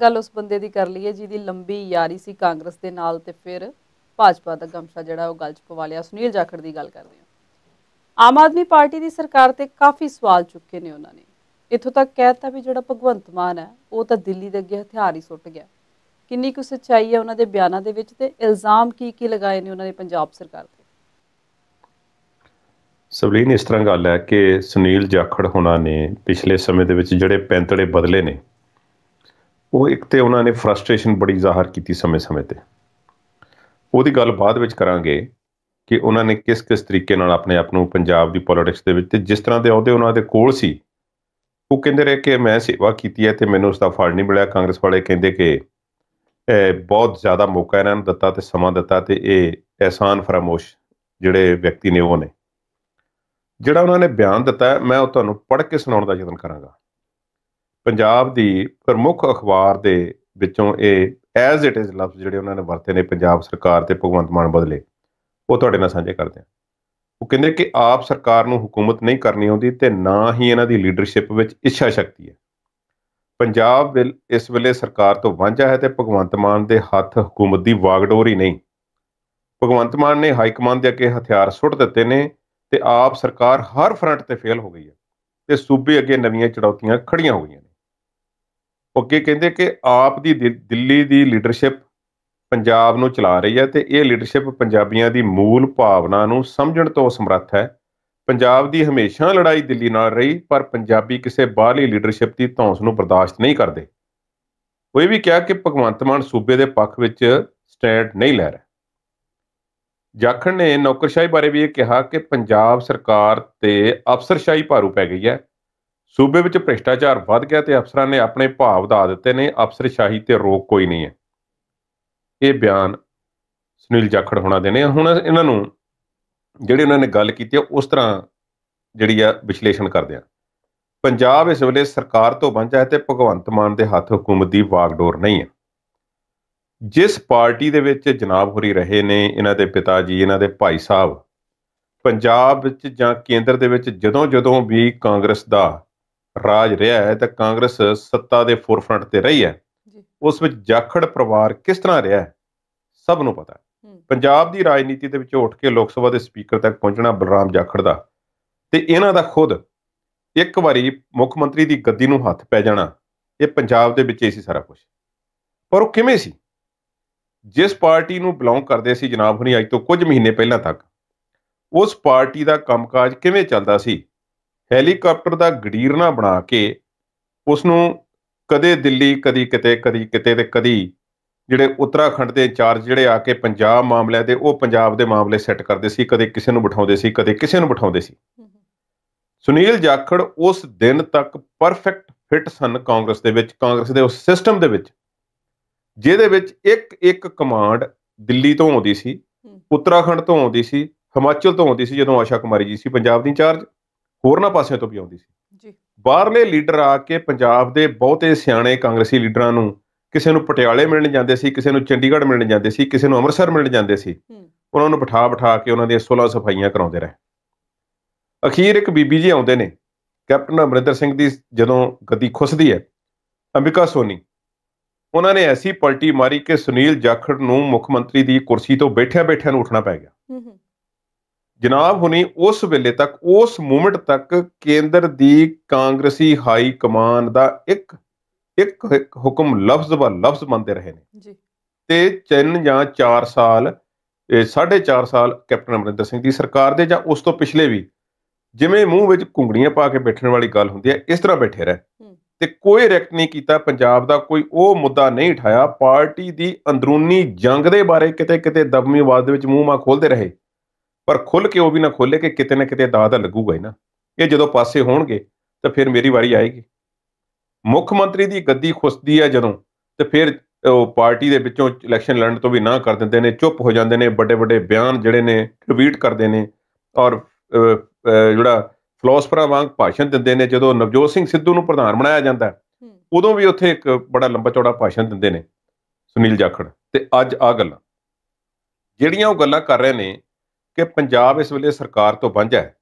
ਗੱਲ ਉਸ ਬੰਦੇ ਦੀ ਕਰ ਲਈਏ ਜਿਹਦੀ ਲੰਬੀ ਯਾਰੀ ਸੀ ਕਾਂਗਰਸ ਦੇ ਨਾਲ ਤੇ ਫਿਰ ਭਾਜਪਾ ਦਾ ਗਮਸ਼ਾ ਜਿਹੜਾ ਉਹ ਗੱਲ ਚ ਪਵਾ ਲਿਆ ਸੁਨੀਲ ਜਾਖੜ ਦੀ ਗੱਲ ਕਰਦੇ ਹਾਂ ਆਮ ਆਦਮੀ ਪਾਰਟੀ ਦੀ ਸਰਕਾਰ ਤੇ ਕਾਫੀ ਸਵਾਲ ਚੁੱਕੇ ਨੇ ਉਹਨਾਂ ਨੇ ਇਥੋਂ ਤੱਕ ਕਹਿਤਾ ਵੀ ਜਿਹੜਾ ਭਗਵੰਤ ਮਾਨ ਹੈ ਉਹ ਤਾਂ ਦਿੱਲੀ ਦੇ ਅੱਗੇ ਹਥਿਆਰ ਹੀ ਸੁੱਟ ਗਿਆ ਕਿੰਨੀ ਕੁ ਸੱਚਾਈ ਹੈ ਉਹਨਾਂ ਦੇ ਬਿਆਨਾਂ ਦੇ ਵਿੱਚ ਤੇ ਇਲਜ਼ਾਮ ਕੀ ਕੀ ਲਗਾਏ ਨੇ ਉਹਨਾਂ ਨੇ ਪੰਜਾਬ ਸਰਕਾਰ ਤੇ ਸਬਲੀਨ ਇਸ ਤਰ੍ਹਾਂ ਗੱਲ ਹੈ ਕਿ ਸੁਨੀਲ ਜਾਖੜ ਹੋਣਾ ਨੇ ਪਿਛਲੇ ਸਮੇਂ ਦੇ ਵਿੱਚ ਜਿਹੜੇ ਪੈਂਤੜੇ ਬਦਲੇ ਨੇ ਉਹ ਇੱਕ ਤੇ ਉਹਨਾਂ ਨੇ ਫਰਸਟ੍ਰੇਸ਼ਨ ਬੜੀ ਜ਼ਾਹਰ ਕੀਤੀ ਸਮੇਂ-ਸਮੇਂ ਤੇ ਉਹਦੀ ਗੱਲ ਬਾਅਦ ਵਿੱਚ ਕਰਾਂਗੇ ਕਿ ਉਹਨਾਂ ਨੇ ਕਿਸ-ਕਿਸ ਤਰੀਕੇ ਨਾਲ ਆਪਣੇ ਆਪ ਨੂੰ ਪੰਜਾਬ ਦੀ ਪੋਲਿਟਿਕਸ ਦੇ ਵਿੱਚ ਤੇ ਜਿਸ ਤਰ੍ਹਾਂ ਦੇ ਅਹੁਦੇ ਉਹਨਾਂ ਦੇ ਕੋਲ ਸੀ ਉਹ ਕਹਿੰਦੇ ਰਹੇ ਕਿ ਮੈਂ ਸੇਵਾ ਕੀਤੀ ਹੈ ਤੇ ਮੈਨੂੰ ਉਸ ਦਾ ਫਲ ਨਹੀਂ ਮਿਲਿਆ ਕਾਂਗਰਸ ਵਾਲੇ ਕਹਿੰਦੇ ਕਿ ਇਹ ਬਹੁਤ ਜ਼ਿਆਦਾ ਮੌਕਾ ਇਹਨਾਂ ਨੂੰ ਦਿੱਤਾ ਤੇ ਸਮਾਂ ਦਿੱਤਾ ਤੇ ਇਹ ਐਹਸਾਨ ਫਰਮੋਸ਼ ਜਿਹੜੇ ਵਿਅਕਤੀ ਨੇ ਉਹ ਨੇ ਜਿਹੜਾ ਉਹਨਾਂ ਨੇ ਬਿਆਨ ਦਿੱਤਾ ਮੈਂ ਉਹ ਤੁਹਾਨੂੰ ਪੜ੍ਹ ਕੇ ਸੁਣਾਉਣ ਦਾ ਯਤਨ ਕਰਾਂਗਾ ਪੰਜਾਬ ਦੀ ਪ੍ਰਮੁੱਖ ਅਖਬਾਰ ਦੇ ਵਿੱਚੋਂ ਇਹ ਐਜ਼ ਇਟ ਇਜ਼ ਲਫ਼ਜ਼ ਜਿਹੜੇ ਉਹਨਾਂ ਨੇ ਵਰਤੇ ਨੇ ਪੰਜਾਬ ਸਰਕਾਰ ਤੇ ਭਗਵੰਤ ਮਾਨ ਬਦਲੇ ਉਹ ਤੁਹਾਡੇ ਨਾਲ ਸਾਂਝੇ ਕਰਦੇ ਆ ਉਹ ਕਹਿੰਦੇ ਕਿ ਆਪ ਸਰਕਾਰ ਨੂੰ ਹਕੂਮਤ ਨਹੀਂ ਕਰਨੀ ਆਉਂਦੀ ਤੇ ਨਾ ਹੀ ਇਹਨਾਂ ਦੀ ਲੀਡਰਸ਼ਿਪ ਵਿੱਚ ਇੱਛਾ ਸ਼ਕਤੀ ਹੈ ਪੰਜਾਬ ਇਸ ਵੇਲੇ ਸਰਕਾਰ ਤੋਂ ਵਾਂਝਾ ਹੈ ਤੇ ਭਗਵੰਤ ਮਾਨ ਦੇ ਹੱਥ ਹਕੂਮਤ ਦੀ ਵਾਗਡੋਰ ਹੀ ਨਹੀਂ ਭਗਵੰਤ ਮਾਨ ਨੇ ਹਾਈ ਕਮਾਂਡ ਦੇ ਅੱਗੇ ਹਥਿਆਰ ਸੁੱਟ ਦਿੱਤੇ ਨੇ ਤੇ ਆਪ ਸਰਕਾਰ ਹਰ ਫਰੰਟ ਤੇ ਫੇਲ ਹੋ ਗਈ ਹੈ ਤੇ ਸੂਬੇ ਅੱਗੇ ਨਵੀਆਂ ਚੜੌਤੀਆਂ ਖੜੀਆਂ ਹੋ ਗਈਆਂ ਨੇ ਉਹ ਅੱਗੇ ਕਹਿੰਦੇ ਕਿ ਆਪ ਦੀ ਦਿੱਲੀ ਦੀ ਲੀਡਰਸ਼ਿਪ ਪੰਜਾਬ ਨੂੰ ਚਲਾ ਰਹੀ ਹੈ ਤੇ ਇਹ ਲੀਡਰਸ਼ਿਪ ਪੰਜਾਬੀਆਂ ਦੀ ਮੂਲ ਭਾਵਨਾ ਨੂੰ ਸਮਝਣ ਤੋਂ ਸਮਰੱਥ ਹੈ ਪੰਜਾਬ ਦੀ ਹਮੇਸ਼ਾ ਲੜਾਈ ਦਿੱਲੀ ਨਾਲ ਰਹੀ ਪਰ ਪੰਜਾਬੀ ਕਿਸੇ ਬਾਹਰੀ ਲੀਡਰਸ਼ਿਪ ਦੀ ਧੌਂਸ ਨੂੰ ਬਰਦਾਸ਼ਤ ਨਹੀਂ ਕਰਦੇ ਉਹ ਇਹ ਵੀ ਕਿਹਾ ਕਿ ਭਗਵੰਤ ਮਾਨ ਸੂਬੇ ਦੇ ਪੱਖ ਵਿੱਚ ਸਟੈਂਡ ਨਹੀਂ ਲੈ ਰਿਹਾ ਜਾਖੜ ਨੇ ਨੌਕਰਸ਼ਾਹੀ ਬਾਰੇ ਵੀ ਇਹ ਕਿਹਾ ਕਿ ਪੰਜਾਬ ਸਰਕਾਰ ਤੇ ਅਫਸਰਸ਼ਾਹੀ ਭਾਰੂ ਪੈ ਗਈ ਹੈ ਸੂਬੇ ਵਿੱਚ ਭ੍ਰਿਸ਼ਟਾਚਾਰ ਵੱਧ ਗਿਆ ਤੇ ਅਫਸਰਾਂ ਨੇ ਆਪਣੇ ਭਾਅ ਵਧਾ ਦਿੱਤੇ ਨੇ ਅਫਸਰਸ਼ਾਹੀ ਤੇ ਰੋਕ ਕੋਈ ਨਹੀਂ ਹੈ ਇਹ ਬਿਆਨ ਸੁਨੀਲ ਜਾਖੜ ਹੋਣਾ ਦੇ ਨੇ ਹੁਣ ਇਹਨਾਂ ਨੂੰ ਜਿਹੜੇ ਉਹਨਾਂ ਨੇ ਗੱਲ ਕੀਤੀ ਹੈ ਉਸ ਤਰ੍ਹਾਂ ਜਿਹੜੀ ਆ ਵਿਸ਼ਲੇਸ਼ਣ ਕਰਦੇ ਆ ਪੰਜਾਬ ਇਸ ਵੇਲੇ ਸਰਕਾਰ ਤੋਂ ਵਾਂਝਾ ਹੈ ਤੇ ਭਗਵੰਤ ਮਾਨ ਦੇ ਹੱਥ ਹਕੂਮਤ ਦੀ ਵਾਗਡੋਰ ਨਹੀਂ ਹੈ ਜਿਸ ਪਾਰਟੀ ਦੇ ਵਿੱਚ ਜਨਾਬ ਹੋਰੀ ਰਹੇ ਨੇ ਇਹਨਾਂ ਦੇ ਪਿਤਾ ਜੀ ਇਹਨਾਂ ਦੇ ਭਾਈ ਸਾਹਿਬ ਪੰਜਾਬ ਵਿੱਚ ਜਾਂ ਕੇਂਦਰ ਦੇ ਵਿੱਚ ਜਦੋਂ ਜਦੋਂ ਵੀ ਕਾਂਗਰਸ ਦਾ ਰਾਜ ਰਿਹਾ ਹੈ ਤਾਂ ਕਾਂਗਰਸ ਸੱਤਾ ਦੇ ਫੋਰਫਰੰਟ ਤੇ ਰਹੀ ਹੈ ਉਸ ਵਿੱਚ ਜਾਖੜ ਪਰਿਵਾਰ ਕਿਸ ਤਰ੍ਹਾਂ ਰਿਹਾ ਹੈ ਸਭ ਨੂੰ ਪਤਾ ਹੈ ਪੰਜਾਬ ਦੀ ਰਾਜਨੀਤੀ ਦੇ ਵਿੱਚ ਉੱਠ ਕੇ ਲੋਕ ਸਭਾ ਦੇ ਸਪੀਕਰ ਤੱਕ ਪਹੁੰਚਣਾ ਬਲਰਾਮ ਜਾਖੜ ਦਾ ਤੇ ਇਹਨਾਂ ਦਾ ਖੁਦ ਇੱਕ ਵਾਰੀ ਮੁੱਖ ਮੰਤਰੀ ਦੀ ਗੱਦੀ ਨੂੰ ਹੱਥ ਪੈ ਜਾਣਾ ਇਹ ਪੰਜਾਬ ਦੇ ਵਿੱਚ ਹੀ ਸੀ ਸਾਰਾ ਕੁਝ ਪਰ ਉਹ ਕਿਵੇਂ ਸੀ ਜਿਸ ਪਾਰਟੀ ਨੂੰ ਬਿਲੋਂਗ ਕਰਦੇ ਸੀ ਜਨਾਬ ਹੁਣੀ ਅੱਜ ਤੋਂ ਕੁਝ ਮਹੀਨੇ ਪਹਿਲਾਂ ਤੱਕ ਉਸ ਪਾਰਟੀ ਦਾ ਕੰਮਕਾਜ ਕਿਵੇਂ ਚੱਲਦਾ ਸੀ ਹੈਲੀਕਾਪਟਰ ਦਾ ਗੜੀਰਨਾ ਬਣਾ ਕੇ ਉਸ ਨੂੰ ਕਦੇ ਦਿੱਲੀ ਕਦੀ ਕਿਤੇ ਕਦੀ ਕਿਤੇ ਤੇ ਕਦੀ ਜਿਹੜੇ ਉੱਤਰਾਖੰਡ ਦੇ ਇੰਚਾਰਜ ਜਿਹੜੇ ਆ ਕੇ ਪੰਜਾਬ ਮਾਮਲੇ ਦੇ ਉਹ ਪੰਜਾਬ ਦੇ ਮਾਮਲੇ ਸੈੱਟ ਕਰਦੇ ਸੀ ਕਦੇ ਕਿਸੇ ਨੂੰ ਬਿਠਾਉਂਦੇ ਸੀ ਕਦੇ ਕਿਸੇ ਨੂੰ ਬਿਠਾਉਂਦੇ ਸੀ ਸੁਨੀਲ ਜਾਖੜ ਉਸ ਦਿਨ ਤੱਕ ਪਰਫੈਕਟ ਫਿਟ ਸਨ ਕਾਂਗਰਸ ਦੇ ਵਿੱਚ ਕਾਂਗਰਸ ਦੇ ਉਸ ਸਿਸਟਮ ਦੇ ਵਿੱਚ ਜਿਹਦੇ ਵਿੱਚ ਇੱਕ ਇੱਕ ਕਮਾਂਡ ਦਿੱਲੀ ਤੋਂ ਆਉਂਦੀ ਸੀ ਉੱਤਰਾਖੰਡ ਤੋਂ ਆਉਂਦੀ ਸੀ ਹਿਮਾਚਲ ਤੋਂ ਆਉਂਦੀ ਸੀ ਜਦੋਂ ਆਸ਼ਾ ਕੁਮਾਰੀ ਜੀ ਸੀ ਪੰਜਾਬ ਦੀ ਇੰਚਾਰਜ ਹੋਰਨਾਂ ਪਾਸਿਆਂ ਤੋਂ ਵੀ ਆਉਂਦੀ ਸੀ ਜੀ ਬਾਹਰਲੇ ਲੀਡਰ ਆ ਕੇ ਪੰਜਾਬ ਦੇ ਬਹੁਤੇ ਸਿਆਣੇ ਕਾਂਗਰਸੀ ਲੀਡਰਾਂ ਨੂੰ ਕਿਸੇ ਨੂੰ ਪਟਿਆਲੇ ਮਿਲਣ ਜਾਂਦੇ ਸੀ ਕਿਸੇ ਨੂੰ ਚੰਡੀਗੜ੍ਹ ਮਿਲਣ ਜਾਂਦੇ ਸੀ ਕਿਸੇ ਨੂੰ ਅੰਮ੍ਰਿਤਸਰ ਮਿਲਣ ਜਾਂਦੇ ਸੀ ਉਹਨਾਂ ਨੂੰ ਬਿਠਾ ਬਿਠਾ ਕੇ ਉਹਨਾਂ ਦੀਆਂ 16 ਸਫਾਈਆਂ ਕਰਾਉਂਦੇ ਰਹੇ ਅਖੀਰ ਇੱਕ ਬੀਬੀ ਜੀ ਆਉਂਦੇ ਨੇ ਕੈਪਟਨ ਅਮਰਿੰਦਰ ਸਿੰਘ ਦੀ ਜਦੋਂ ਗਤੀ ਖੁੱਸਦੀ ਹੈ ਅੰਬਿਕਾ ਸੋਨੀ ਉਹਨਾਂ ਨੇ ਐਸੀ ਪਲਟੀ ਮਾਰੀ ਕਿ ਸੁਨੀਲ ਜਾਖੜ ਨੂੰ ਮੁੱਖ ਮੰਤਰੀ ਦੀ ਕੁਰਸੀ ਤੋਂ ਬੈਠਿਆ ਬੈਠਿਆ ਨੂੰ ਉੱਠਣਾ ਪੈ ਗਿਆ ਹੂੰ ਜਨਾਬ ਹੁਣੀ ਉਸ ਵੇਲੇ ਤੱਕ ਉਸ ਮੂਮੈਂਟ ਤੱਕ ਕੇਂਦਰ ਦੀ ਕਾਂਗਰਸੀ ਹਾਈ ਕਮਾਨ ਦਾ ਇੱਕ ਇੱਕ ਹੁਕਮ ਲਫ਼ਜ਼ ਬਾ ਲਫ਼ਜ਼ ਮੰਨਦੇ ਰਹੇ ਨੇ ਜੀ ਤੇ ਚੰਨ ਜਾਂ 4 ਸਾਲ 4.5 ਸਾਲ ਕੈਪਟਨ ਅਮਰਿੰਦਰ ਸਿੰਘ ਦੀ ਸਰਕਾਰ ਦੇ ਜਾਂ ਉਸ ਤੋਂ ਪਿਛਲੇ ਵੀ ਜਿਵੇਂ ਮੂੰਹ ਵਿੱਚ ਕੁੰਗੜੀਆਂ ਪਾ ਕੇ ਬੈਠਣ ਵਾਲੀ ਗੱਲ ਹੁੰਦੀ ਹੈ ਇਸ ਤਰ੍ਹਾਂ ਬੈਠੇ ਰਹੇ ਤੇ ਕੋਈ ਰੈਕਟ ਨਹੀਂ ਕੀਤਾ ਪੰਜਾਬ ਦਾ ਕੋਈ ਉਹ ਮੁੱਦਾ ਨਹੀਂ ਉਠਾਇਆ ਪਾਰਟੀ ਦੀ ਅੰਦਰੂਨੀ ਜੰਗ ਦੇ ਬਾਰੇ ਕਿਤੇ ਕਿਤੇ ਦਬਮੀ ਆਵਾਜ਼ ਦੇ ਵਿੱਚ ਮੂੰਹ ਮਾ ਖੋਲਦੇ ਰਹੇ ਪਰ ਖੁੱਲ ਕੇ ਉਹ ਵੀ ਨਾ ਖੋਲੇ ਕਿ ਕਿਤੇ ਨਾ ਕਿਤੇ ਦਾਦਾ ਲੱਗੂਗਾ ਹੀ ਨਾ ਇਹ ਜਦੋਂ ਪਾਸੇ ਹੋਣਗੇ ਤਾਂ ਫਿਰ ਮੇਰੀ ਵਾਰੀ ਆਏਗੀ ਮੁੱਖ ਮੰਤਰੀ ਦੀ ਗੱਦੀ ਖੁਸਦੀ ਹੈ ਜਦੋਂ ਤੇ ਫਿਰ ਉਹ ਪਾਰਟੀ ਦੇ ਵਿੱਚੋਂ ਇਲੈਕਸ਼ਨ ਲੜਨ ਤੋਂ ਵੀ ਨਾ ਕਰ ਦਿੰਦੇ ਨੇ ਚੁੱਪ ਹੋ ਜਾਂਦੇ ਨੇ ਵੱਡੇ ਵੱਡੇ ਬਿਆਨ ਜਿਹੜੇ ਨੇ ਟਵੀਟ ਕਰਦੇ ਨੇ ਔਰ ਜਿਹੜਾ ਫਲਸਫਰਾਂ ਵਾਂਗ ਭਾਸ਼ਣ ਦਿੰਦੇ ਨੇ ਜਦੋਂ ਨਵਜੋਤ ਸਿੰਘ ਸਿੱਧੂ ਨੂੰ ਪ੍ਰਧਾਨ ਬਣਾਇਆ ਜਾਂਦਾ ਉਦੋਂ ਵੀ ਉੱਥੇ ਇੱਕ ਬੜਾ ਲੰਬਾ ਚੌੜਾ ਭਾਸ਼ਣ ਦਿੰਦੇ ਨੇ ਸੁਨੀਲ ਜਾਖੜ ਤੇ ਅੱਜ ਆ ਗੱਲਾਂ ਜਿਹੜੀਆਂ ਉਹ ਗੱਲਾਂ ਕਰ ਰਹੇ ਨੇ ਕਿ ਪੰਜਾਬ ਇਸ ਵੇਲੇ ਸਰਕਾਰ ਤੋਂ ਵਾਂਝਾ ਹੈ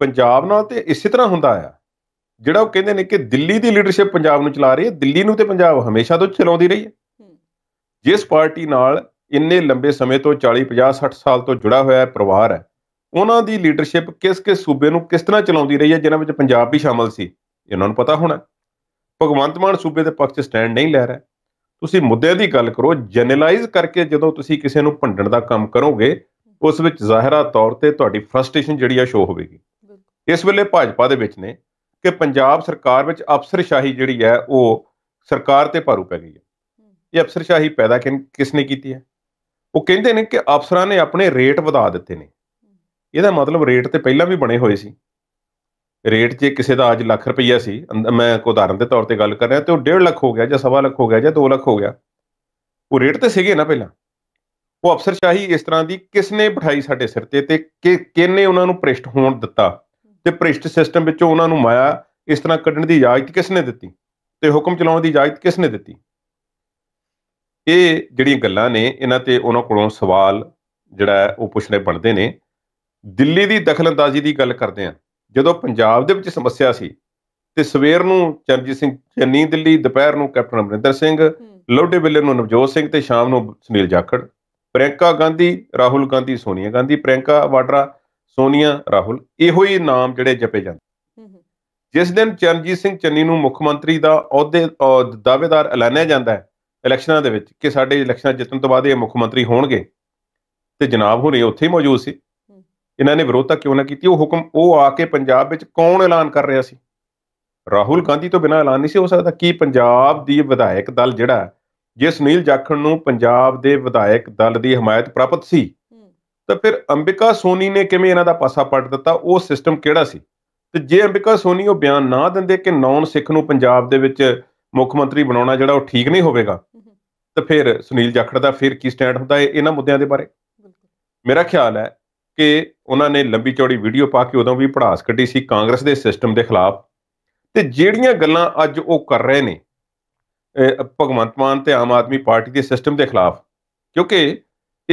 ਪੰਜਾਬ ਨਾਲ ਤੇ ਇਸੇ ਤਰ੍ਹਾਂ ਹੁੰਦਾ ਆ ਜਿਹੜਾ ਉਹ ਕਹਿੰਦੇ ਨੇ ਕਿ ਦਿੱਲੀ ਦੀ ਲੀਡਰਸ਼ਿਪ ਪੰਜਾਬ ਨੂੰ ਚਲਾ ਰਹੀ ਹੈ ਦਿੱਲੀ ਨੂੰ ਤੇ ਪੰਜਾਬ ਹਮੇਸ਼ਾ ਤੋਂ ਚਲਾਉਂਦੀ ਰਹੀ ਹੈ ਜਿਸ ਪਾਰਟੀ ਨਾਲ ਇੰਨੇ ਲੰਬੇ ਸਮੇਂ ਤੋਂ 40 50 60 ਸਾਲ ਤੋਂ ਜੁੜਾ ਹੋਇਆ ਪਰਿਵਾਰ ਹੈ ਉਹਨਾਂ ਦੀ ਲੀਡਰਸ਼ਿਪ ਕਿਸ ਕਿਸ ਸੂਬੇ ਨੂੰ ਕਿਸ ਤਰ੍ਹਾਂ ਚਲਾਉਂਦੀ ਰਹੀ ਹੈ ਜਿਨ੍ਹਾਂ ਵਿੱਚ ਪੰਜਾਬ ਵੀ ਸ਼ਾਮਲ ਸੀ ਇਹਨਾਂ ਨੂੰ ਪਤਾ ਹੋਣਾ ਭਗਵੰਤ ਮਾਨ ਸੂਬੇ ਦੇ ਪੱਖ 'ਚ ਸਟੈਂਡ ਨਹੀਂ ਲੈ ਰਿਹਾ ਤੁਸੀਂ ਮੁੱਦੇ ਦੀ ਗੱਲ ਕਰੋ ਜਨਰਲਾਈਜ਼ ਕਰਕੇ ਜਦੋਂ ਤੁਸੀਂ ਕਿਸੇ ਨੂੰ ਭੰਡਣ ਦਾ ਕੰਮ ਕਰੋਗੇ ਉਸ ਵਿੱਚ ਜ਼ਾਹਿਰਾ ਤੌਰ ਤੇ ਤੁਹਾਡੀ ਫਰਸਟ੍ਰੇਸ਼ਨ ਜਿਹੜੀ ਆ ਸ਼ੋ ਹੋਵੇਗੀ ਇਸ ਵੇਲੇ ਭਾਜਪਾ ਦੇ ਵਿੱਚ ਨੇ ਕਿ ਪੰਜਾਬ ਸਰਕਾਰ ਵਿੱਚ ਅਫਸਰਸ਼ਾਹੀ ਜਿਹੜੀ ਹੈ ਉਹ ਸਰਕਾਰ ਤੇ ਭਾਰੂ ਪੈ ਗਈ ਹੈ ਇਹ ਅਫਸਰਸ਼ਾਹੀ ਪੈਦਾ ਕਿਸ ਨੇ ਕੀਤੀ ਹੈ ਉਹ ਕਹਿੰਦੇ ਨੇ ਕਿ ਅਫਸਰਾਂ ਨੇ ਆਪਣੇ ਰੇਟ ਵਧਾ ਦਿੱਤੇ ਨੇ ਇਹਦਾ ਮਤਲਬ ਰੇਟ ਤੇ ਪਹਿਲਾਂ ਵੀ ਬਣੇ ਹੋਏ ਸੀ ਰੇਟ ਜੇ ਕਿਸੇ ਦਾ ਅੱਜ ਲੱਖ ਰੁਪਈਆ ਸੀ ਮੈਂ ਕੋ ਉਦਾਹਰਨ ਦੇ ਤੌਰ ਤੇ ਗੱਲ ਕਰ ਰਿਹਾ ਤੇ ਉਹ 1.5 ਲੱਖ ਹੋ ਗਿਆ ਜਾਂ 1.5 ਲੱਖ ਹੋ ਗਿਆ ਜਾਂ 2 ਲੱਖ ਹੋ ਗਿਆ ਉਹ ਰੇਟ ਤੇ ਸੀਗੇ ਨਾ ਪਹਿਲਾਂ ਉਹ ਅਫਸਰਸ਼ਾਹੀ ਇਸ ਤਰ੍ਹਾਂ ਦੀ ਕਿਸਨੇ ਬਿਠਾਈ ਸਾਡੇ ਸਿਰ ਤੇ ਤੇ ਕਿ ਕਿਹਨੇ ਉਹਨਾਂ ਨੂੰ ਪ੍ਰਿਸ਼ਟ ਹੋਣ ਦਿੱਤਾ ਤੇ ਪ੍ਰਿਸ਼ਟ ਸਿਸਟਮ ਵਿੱਚੋਂ ਉਹਨਾਂ ਨੂੰ ਮਾਇਆ ਇਸ ਤਰ੍ਹਾਂ ਕੱਢਣ ਦੀ ਇਜਾਜ਼ਤ ਕਿਸਨੇ ਦਿੱਤੀ ਤੇ ਹੁਕਮ ਚਲਾਉਣ ਦੀ ਇਜਾਜ਼ਤ ਕਿਸਨੇ ਦਿੱਤੀ ਇਹ ਜਿਹੜੀਆਂ ਗੱਲਾਂ ਨੇ ਇਹਨਾਂ ਤੇ ਉਹਨਾਂ ਕੋਲੋਂ ਸਵਾਲ ਜਿਹੜਾ ਉਹ ਪੁੱਛਣੇ ਬਣਦੇ ਨੇ ਦਿੱਲੀ ਦੀ ਦਖਲਅੰਦਾਜ਼ੀ ਦੀ ਗੱਲ ਕਰਦੇ ਆ ਜਦੋਂ ਪੰਜਾਬ ਦੇ ਵਿੱਚ ਸਮੱਸਿਆ ਸੀ ਤੇ ਸਵੇਰ ਨੂੰ ਚਰਜੀਤ ਸਿੰਘ ਚੰਨੀ ਦਿੱਲੀ ਦੁਪਹਿਰ ਨੂੰ ਕੈਪਟਨ ਅਮਰਿੰਦਰ ਸਿੰਘ ਲੋਡੇ ਵੇਲੇ ਨੂੰ ਨਵਜੋਤ ਸਿੰਘ ਤੇ ਸ਼ਾਮ ਨੂੰ ਸੁਨੀਲ ਜਾਖੜ ਪ੍ਰਿੰਕਾ ਗਾਂਧੀ ਰਾਹੁਲ ਗਾਂਧੀ ਸੋਨੀਆ ਗਾਂਧੀ ਪ੍ਰਿੰਕਾ ਵਾਡਰਾ ਸੋਨੀਆ ਰਾਹੁਲ ਇਹੋ ਹੀ ਨਾਮ ਜਿਹੜੇ ਜਪੇ ਜਾਂਦੇ ਜਿਸ ਦਿਨ ਚਰਨਜੀਤ ਸਿੰਘ ਚੰਨੀ ਨੂੰ ਮੁੱਖ ਮੰਤਰੀ ਦਾ ਅਹੁਦੇ ਦਾਅਵੇਦਾਰ ਐਲਾਨਿਆ ਜਾਂਦਾ ਹੈ ਇਲੈਕਸ਼ਨਾਂ ਦੇ ਵਿੱਚ ਕਿ ਸਾਡੇ ਇਲੈਕਸ਼ਨਾਂ ਜਿੱਤਣ ਤੋਂ ਬਾਅਦ ਇਹ ਮੁੱਖ ਮੰਤਰੀ ਹੋਣਗੇ ਤੇ ਜਨਾਬ ਹੋਰੇ ਉੱਥੇ ਹੀ ਮੌਜੂਦ ਸੀ ਇਹਨਾਂ ਨੇ ਵਿਰੋਧਤਾ ਕਿਉਂ ਨਾ ਕੀਤੀ ਉਹ ਹੁਕਮ ਉਹ ਆ ਕੇ ਪੰਜਾਬ ਵਿੱਚ ਕੌਣ ਐਲਾਨ ਕਰ ਰਿਹਾ ਸੀ ਰਾਹੁਲ ਗਾਂਧੀ ਤੋਂ ਬਿਨਾਂ ਐਲਾਨ ਨਹੀਂ ਸੀ ਹੋ ਸਕਦਾ ਕੀ ਪੰਜਾਬ ਦੀ ਵਿਧਾਇਕ ਦਲ ਜਿਹੜਾ ਜੇ ਸੁਨੀਲ ਜਾਖੜ ਨੂੰ ਪੰਜਾਬ ਦੇ ਵਿਧਾਇਕ ਦਲ ਦੀ ਹਮਾਇਤ ਪ੍ਰਾਪਤ ਸੀ ਤਾਂ ਫਿਰ ਅੰਬਿਕਾ ਸੋਨੀ ਨੇ ਕਿਵੇਂ ਇਹਨਾਂ ਦਾ ਪਾਸਾ ਪੜ ਦਿੱਤਾ ਉਹ ਸਿਸਟਮ ਕਿਹੜਾ ਸੀ ਤੇ ਜੇ ਅੰਬਿਕਾ ਸੋਨੀ ਉਹ ਬਿਆਨ ਨਾ ਦਿੰਦੇ ਕਿ ਨੌਨ ਸਿੱਖ ਨੂੰ ਪੰਜਾਬ ਦੇ ਵਿੱਚ ਮੁੱਖ ਮੰਤਰੀ ਬਣਾਉਣਾ ਜਿਹੜਾ ਉਹ ਠੀਕ ਨਹੀਂ ਹੋਵੇਗਾ ਤਾਂ ਫਿਰ ਸੁਨੀਲ ਜਾਖੜ ਦਾ ਫਿਰ ਕੀ ਸਟੈਂਡ ਹੁੰਦਾ ਹੈ ਇਹਨਾਂ ਮੁੱਦਿਆਂ ਦੇ ਬਾਰੇ ਮੇਰਾ ਖਿਆਲ ਹੈ ਕਿ ਉਹਨਾਂ ਨੇ ਲੰਬੀ ਚੌੜੀ ਵੀਡੀਓ ਪਾ ਕੇ ਉਦੋਂ ਵੀ ਪੜਾਸ ਕੱਢੀ ਸੀ ਕਾਂਗਰਸ ਦੇ ਸਿਸਟਮ ਦੇ ਖਿਲਾਫ ਤੇ ਜਿਹੜੀਆਂ ਗੱਲਾਂ ਅੱਜ ਉਹ ਕਰ ਰਹੇ ਨੇ ਭਗਵੰਤ ਮਾਨ ਤੇ ਆਮ ਆਦਮੀ ਪਾਰਟੀ ਦੇ ਸਿਸਟਮ ਦੇ ਖਿਲਾਫ ਕਿਉਂਕਿ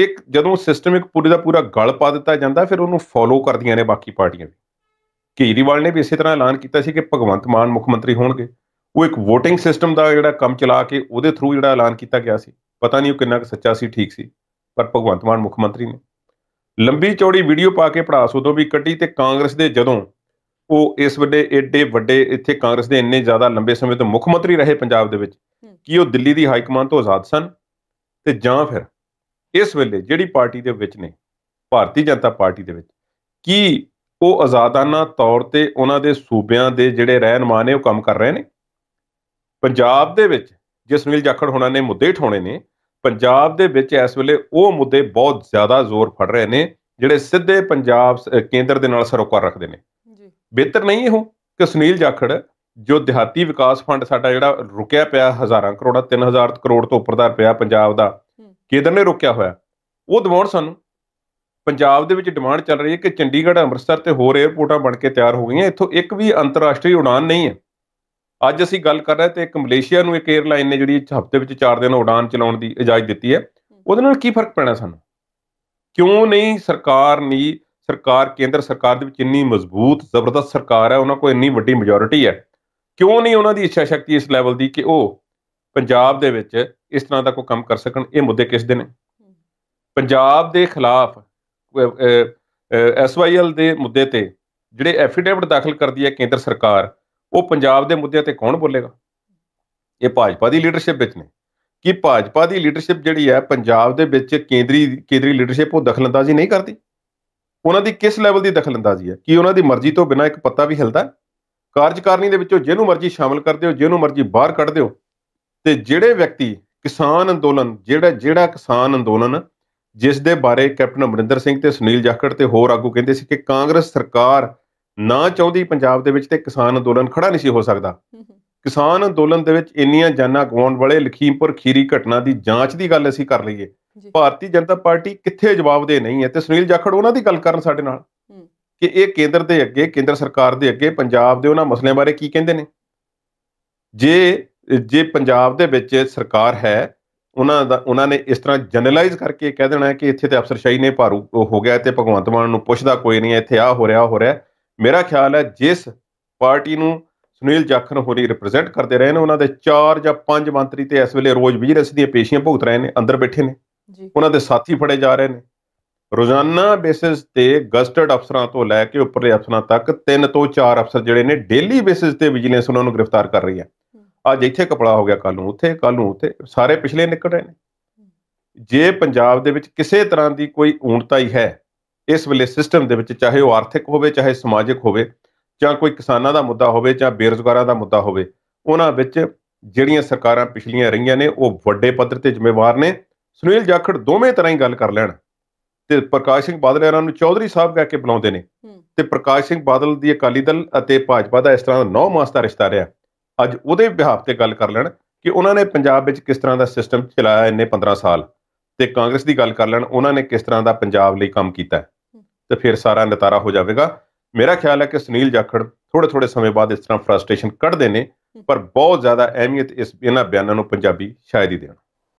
ਇੱਕ ਜਦੋਂ ਸਿਸਟਮ ਇੱਕ ਪੂਰੇ ਦਾ ਪੂਰਾ ਗਲ ਪਾ ਦਿੱਤਾ ਜਾਂਦਾ ਫਿਰ ਉਹਨੂੰ ਫੋਲੋ ਕਰਦੀਆਂ ਨੇ ਬਾਕੀ ਪਾਰਟੀਆਂ ਵੀ ਕੇਜਰੀਵਾਲ ਨੇ ਵੀ ਇਸੇ ਤਰ੍ਹਾਂ ਐਲਾਨ ਕੀਤਾ ਸੀ ਕਿ ਭਗਵੰਤ ਮਾਨ ਮੁੱਖ ਮੰਤਰੀ ਹੋਣਗੇ ਉਹ ਇੱਕ VOTING ਸਿਸਟਮ ਦਾ ਜਿਹੜਾ ਕੰਮ ਚਲਾ ਕੇ ਉਹਦੇ ਥਰੂ ਜਿਹੜਾ ਐਲਾਨ ਕੀਤਾ ਗਿਆ ਸੀ ਪਤਾ ਨਹੀਂ ਉਹ ਕਿੰਨਾ ਕੁ ਸੱਚਾ ਸੀ ਠੀਕ ਸੀ ਪਰ ਭਗਵੰਤ ਮਾਨ ਮੁੱਖ ਮੰਤਰੀ ਨੇ ਲੰਬੀ ਚੌੜੀ ਵੀਡੀਓ ਪਾ ਕੇ ਪੜਾਸ ਉਦੋਂ ਵੀ ਕੱਢੀ ਤੇ ਕਾਂਗਰਸ ਦੇ ਜਦੋਂ ਉਹ ਇਸ ਵੱਡੇ ਏਡੇ ਵੱਡੇ ਇੱਥੇ ਕਾਂਗਰਸ ਦੇ ਇੰਨੇ ਜ਼ਿਆਦਾ ਲੰਬੇ ਸਮੇਂ ਤੋਂ ਮੁੱਖ ਮੰਤਰੀ ਰਹੇ ਪੰਜਾਬ ਦੇ ਵਿੱਚ ਕੀ ਉਹ ਦਿੱਲੀ ਦੀ ਹਾਈ ਕਮਾਂਡ ਤੋਂ ਆਜ਼ਾਦ ਸਨ ਤੇ ਜਾਂ ਫਿਰ ਇਸ ਵੇਲੇ ਜਿਹੜੀ ਪਾਰਟੀ ਦੇ ਵਿੱਚ ਨੇ ਭਾਰਤੀ ਜਨਤਾ ਪਾਰਟੀ ਦੇ ਵਿੱਚ ਕੀ ਉਹ ਆਜ਼ਾਦਾਨਾ ਤੌਰ ਤੇ ਉਹਨਾਂ ਦੇ ਸੂਬਿਆਂ ਦੇ ਜਿਹੜੇ ਰਹਿਨਮਾ ਨੇ ਉਹ ਕੰਮ ਕਰ ਰਹੇ ਨੇ ਪੰਜਾਬ ਦੇ ਵਿੱਚ ਜਸਮੀਲ ਜਾਖੜ ਹੋਣਾ ਨੇ ਮੁੱਦੇ ਠੋਣੇ ਨੇ ਪੰਜਾਬ ਦੇ ਵਿੱਚ ਇਸ ਵੇਲੇ ਉਹ ਮੁੱਦੇ ਬਹੁਤ ਜ਼ਿਆਦਾ ਜ਼ੋਰ ਫੜ ਰਹੇ ਨੇ ਜਿਹੜੇ ਸਿੱਧੇ ਪੰਜਾਬ ਕੇਂਦਰ ਦੇ ਨਾਲ ਸਰੋਕਾਰ ਰੱਖਦੇ ਨੇ ਜੀ ਬਿਹਤਰ ਨਹੀਂ ਇਹੋ ਕਿ ਸੁਨੀਲ ਜਾਖੜ ਜੋ ਦਿਹਾਤੀ ਵਿਕਾਸ ਫੰਡ ਸਾਡਾ ਜਿਹੜਾ ਰੁਕਿਆ ਪਿਆ ਹਜ਼ਾਰਾਂ ਕਰੋੜਾਂ 3000 ਕਰੋੜ ਤੋਂ ਉੱਪਰ ਦਾ ਪਿਆ ਪੰਜਾਬ ਦਾ ਕੇਦਰ ਨੇ ਰੁਕਿਆ ਹੋਇਆ ਉਹ ਦਿਵਾਉਣ ਸਾਨੂੰ ਪੰਜਾਬ ਦੇ ਵਿੱਚ ਡਿਮਾਂਡ ਚੱਲ ਰਹੀ ਹੈ ਕਿ ਚੰਡੀਗੜ੍ਹ ਅੰਮ੍ਰਿਤਸਰ ਤੇ ਹੋਰ 에ਅਰਪੋਰਟਾਂ ਬਣ ਕੇ ਤਿਆਰ ਹੋ ਗਈਆਂ ਇੱਥੋਂ ਇੱਕ ਵੀ ਅੰਤਰਰਾਸ਼ਟਰੀ ਉਡਾਨ ਨਹੀਂ ਹੈ ਅੱਜ ਅਸੀਂ ਗੱਲ ਕਰ ਰਹੇ ਤੇ ਇੱਕ ਮਲੇਸ਼ੀਆ ਨੂੰ ਇੱਕ 에ਅਰਲਾਈਨ ਨੇ ਜਿਹੜੀ ਹਫ਼ਤੇ ਵਿੱਚ 4 ਦਿਨ ਉਡਾਨ ਚਲਾਉਣ ਦੀ ਇਜਾਜ਼ਤ ਦਿੱਤੀ ਹੈ ਉਹਦੇ ਨਾਲ ਕੀ ਫਰਕ ਪੈਣਾ ਸਾਨੂੰ ਕਿਉਂ ਨਹੀਂ ਸਰਕਾਰ ਨਹੀਂ ਸਰਕਾਰ ਕੇਂਦਰ ਸਰਕਾਰ ਦੇ ਵਿੱਚ ਇੰਨੀ ਮਜ਼ਬੂਤ ਜ਼ਬਰਦਸਤ ਸਰਕਾਰ ਹੈ ਉਹਨਾਂ ਕੋਲ ਇੰਨੀ ਵੱਡੀ ਮੈਜੋਰਿਟੀ ਹੈ ਕਿਉਂ ਨਹੀਂ ਉਹਨਾਂ ਦੀ ਇੱਛਾ ਸ਼ਕਤੀ ਇਸ ਲੈਵਲ ਦੀ ਕਿ ਉਹ ਪੰਜਾਬ ਦੇ ਵਿੱਚ ਇਸ ਤਰ੍ਹਾਂ ਦਾ ਕੋਈ ਕੰਮ ਕਰ ਸਕਣ ਇਹ ਮੁੱਦੇ ਕਿਸ ਦੇ ਨੇ ਪੰਜਾਬ ਦੇ ਖਿਲਾਫ ਐਸਵਾਈਐਲ ਦੇ ਮੁੱਦੇ ਤੇ ਜਿਹੜੇ ਐਫੀਡੇਵਿਟ ਦਾਖਲ ਕਰਦੀ ਹੈ ਕੇਂਦਰ ਸਰਕਾਰ ਉਹ ਪੰਜਾਬ ਦੇ ਮੁੱਦੇ ਤੇ ਕੌਣ ਬੋਲੇਗਾ ਇਹ ਭਾਜਪਾ ਦੀ ਲੀਡਰਸ਼ਿਪ ਵਿੱਚ ਨੇ ਕਿ ਭਾਜਪਾ ਦੀ ਲੀਡਰਸ਼ਿਪ ਜਿਹੜੀ ਹੈ ਪੰਜਾਬ ਦੇ ਵਿੱਚ ਕੇਂਦਰੀ ਕੇਂਦਰੀ ਲੀਡਰਸ਼ਿਪ ਉਹ ਦਖਲਅੰਦਾਜ਼ੀ ਨਹੀਂ ਕਰਦੀ ਉਹਨਾਂ ਦੀ ਕਿਸ ਲੈਵਲ ਦੀ ਦਖਲਅੰਦਾਜ਼ੀ ਹੈ ਕੀ ਉਹਨਾਂ ਦੀ ਮਰਜ਼ੀ ਤੋਂ ਬਿਨਾਂ ਇੱਕ ਪੱਤਾ ਵੀ ਹਿਲਦਾ ਕਾਰਜਕਾਰਨੀ ਦੇ ਵਿੱਚੋਂ ਜਿਹਨੂੰ ਮਰਜ਼ੀ ਸ਼ਾਮਲ ਕਰਦੇ ਹੋ ਜਿਹਨੂੰ ਮਰਜ਼ੀ ਬਾਹਰ ਕੱਢ ਦਿਓ ਤੇ ਜਿਹੜੇ ਵਿਅਕਤੀ ਕਿਸਾਨ ਅੰਦੋਲਨ ਜਿਹੜਾ ਜਿਹੜਾ ਕਿਸਾਨ ਅੰਦੋਲਨ ਜਿਸ ਦੇ ਬਾਰੇ ਕੈਪਟਨ ਅਮਰਿੰਦਰ ਸਿੰਘ ਤੇ ਸੁਨੀਲ ਜਾਖੜ ਤੇ ਹੋਰ ਆਗੂ ਕਹਿੰਦੇ ਸੀ ਕਿ ਕਾਂਗਰਸ ਸਰਕਾਰ ਨਾ ਚਾਹੁੰਦੀ ਪੰਜਾਬ ਦੇ ਵਿੱਚ ਤੇ ਕਿਸਾਨ ਅੰਦੋਲਨ ਖੜਾ ਨਹੀਂ ਸੀ ਹੋ ਸਕਦਾ ਕਿਸਾਨ ਅੰਦੋਲਨ ਦੇ ਵਿੱਚ ਇੰਨੀਆਂ ਜਾਨਾਂ ਗਵਾਉਣ ਵਾਲੇ ਲਖੀਮਪੁਰ ਖੀਰੀ ਘਟਨਾ ਦੀ ਜਾਂਚ ਦੀ ਗੱਲ ਅਸੀਂ ਕਰ ਲਈਏ ਭਾਰਤੀ ਜਨਤਾ ਪਾਰਟੀ ਕਿੱਥੇ ਜਵਾਬਦੇ ਨਹੀਂ ਹੈ ਤੇ ਸੁਨੀਲ ਜਾਖੜ ਉਹਨਾਂ ਦੀ ਗੱਲ ਕਰਨ ਸਾਡੇ ਨਾਲ ਕਿ ਇਹ ਕੇਂਦਰ ਦੇ ਅੱਗੇ ਕੇਂਦਰ ਸਰਕਾਰ ਦੇ ਅੱਗੇ ਪੰਜਾਬ ਦੇ ਉਹਨਾਂ ਮਸਲਿਆਂ ਬਾਰੇ ਕੀ ਕਹਿੰਦੇ ਨੇ ਜੇ ਜੇ ਪੰਜਾਬ ਦੇ ਵਿੱਚ ਸਰਕਾਰ ਹੈ ਉਹਨਾਂ ਦਾ ਉਹਨਾਂ ਨੇ ਇਸ ਤਰ੍ਹਾਂ ਜਨਰਲਾਈਜ਼ ਕਰਕੇ ਕਹਿ ਦੇਣਾ ਕਿ ਇੱਥੇ ਤੇ ਅਫਸਰਸ਼ਾਹੀ ਨੇ ਭਾਰੂ ਹੋ ਗਿਆ ਤੇ ਭਗਵੰਤ ਮਾਨ ਨੂੰ ਪੁੱਛਦਾ ਕੋਈ ਨਹੀਂ ਇੱਥੇ ਆ ਹੋ ਰਿਹਾ ਹੋ ਰਿਹਾ ਮੇਰਾ ਖਿਆਲ ਹੈ ਜਿਸ ਪਾਰਟੀ ਨੂੰ ਸੁਨੀਲ ਜਾਖਰ ਹੋਰੀ ਰਿਪਰੈਜ਼ੈਂਟ ਕਰਦੇ ਰਹੇ ਨੇ ਉਹਨਾਂ ਦੇ 4 ਜਾਂ 5 ਮੰਤਰੀ ਤੇ ਇਸ ਵੇਲੇ ਰੋਜ਼ ਵਿਜੀਲੈਂਸ ਦੀਆਂ ਪੇਸ਼ੀਆਂ ਭੁਗਤ ਰਹੇ ਨੇ ਅੰਦਰ ਬੈਠੇ ਨੇ ਉਹਨਾਂ ਦੇ ਸਾਥੀ ਫੜੇ ਜਾ ਰਹੇ ਨੇ ਰੋਜ਼ਾਨਾ ਬੇਸਿਸ ਤੇ ਗਸਟਡ ਅਫਸਰਾਂ ਤੋਂ ਲੈ ਕੇ ਉੱਪਰਲੇ ਅਫਸਰਾਂ ਤੱਕ ਤਿੰਨ ਤੋਂ ਚਾਰ ਅਫਸਰ ਜਿਹੜੇ ਨੇ ਡੇਲੀ ਬੇਸਿਸ ਤੇ ਵਿਜੀਲੈਂਸ ਉਹਨਾਂ ਨੂੰ ਗ੍ਰਿਫਤਾਰ ਕਰ ਰਹੀ ਹੈ ਅੱਜ ਇੱਥੇ ਕਪੜਾ ਹੋ ਗਿਆ ਕੱਲ ਨੂੰ ਉੱਥੇ ਕੱਲ ਨੂੰ ਉੱਥੇ ਸਾਰੇ ਪਿਛਲੇ ਨਿਕਲ ਰਹੇ ਨੇ ਜੇ ਪੰਜਾਬ ਦੇ ਵਿੱਚ ਕਿਸੇ ਤਰ੍ਹਾਂ ਦੀ ਕੋਈ ਊਣਤਾਈ ਹੈ ਇਸ ਵੇਲੇ ਸਿਸਟਮ ਦੇ ਵਿੱਚ ਚਾਹੇ ਉਹ ਆਰਥਿਕ ਹੋਵੇ ਚਾਹੇ ਸਮਾਜਿਕ ਹੋਵੇ ਜਾਂ ਕੋਈ ਕਿਸਾਨਾਂ ਦਾ ਮੁੱਦਾ ਹੋਵੇ ਜਾਂ ਬੇਰੋਜ਼ਗਾਰਾਂ ਦਾ ਮੁੱਦਾ ਹੋਵੇ ਉਹਨਾਂ ਵਿੱਚ ਜਿਹੜੀਆਂ ਸਰਕਾਰਾਂ ਪਿਛਲੀਆਂ ਰਹੀਆਂ ਨੇ ਉਹ ਵੱਡੇ ਪੱਧਰ ਤੇ ਜ਼ਿੰਮੇਵਾਰ ਨੇ ਸੁਨੀਲ ਜਾਖੜ ਦੋਵੇਂ ਤਰ੍ਹਾਂ ਹੀ ਗੱਲ ਕਰ ਲੈਣ ਤੇ ਪ੍ਰਕਾਸ਼ ਸਿੰਘ ਬਾਦਲ ਇਹਨਾਂ ਨੂੰ ਚੌਧਰੀ ਸਾਹਿਬ ਕਹਿ ਕੇ ਬੁਲਾਉਂਦੇ ਨੇ ਤੇ ਪ੍ਰਕਾਸ਼ ਸਿੰਘ ਬਾਦਲ ਦੀ ਅਕਾਲੀ ਦਲ ਅਤੇ ਭਾਜਪਾ ਦਾ ਇਸ ਤਰ੍ਹਾਂ ਦਾ ਨੌ ਮਾਸ ਦਾ ਰਿਸ਼ਤਾ ਰਿਹਾ ਅੱਜ ਉਹਦੇ ਵਿਹਾਰ ਤੇ ਗੱਲ ਕਰ ਲੈਣ ਕਿ ਉਹਨਾਂ ਨੇ ਪੰਜਾਬ ਵਿੱਚ ਕਿਸ ਤਰ੍ਹਾਂ ਦਾ ਸਿਸਟਮ ਚਲਾਇਆ ਇੰਨੇ 15 ਸਾਲ ਤੇ ਕਾਂਗਰਸ ਦੀ ਗੱਲ ਕਰ ਲੈਣ ਉਹਨਾਂ ਨੇ ਕਿਸ ਤਰ੍ਹਾਂ ਦਾ ਪੰਜਾਬ ਲਈ ਕੰਮ ਕੀਤਾ ਤੇ ਫਿਰ ਸਾਰਾ ਨਤਾਰਾ ਹੋ ਜਾਵੇਗਾ ਮੇਰਾ ਖਿਆਲ ਹੈ ਕਿ ਸੁਨੀਲ ਜਾਖੜ ਥੋੜੇ ਥੋੜੇ ਸਮੇਂ ਬਾਅਦ ਇਸ ਤਰ੍ਹਾਂ ਫਰਸਟ੍ਰੇਸ਼ਨ ਕੱਢਦੇ ਨੇ ਪਰ ਬਹੁਤ ਜ਼ਿਆਦਾ ਅਹਿਮੀਅਤ ਇਸ ਇਹਨਾਂ ਬਿਆਨਾਂ ਨੂੰ ਪੰਜਾਬੀ ਸ਼ਾਇਦ ਹੀ ਦੇਣ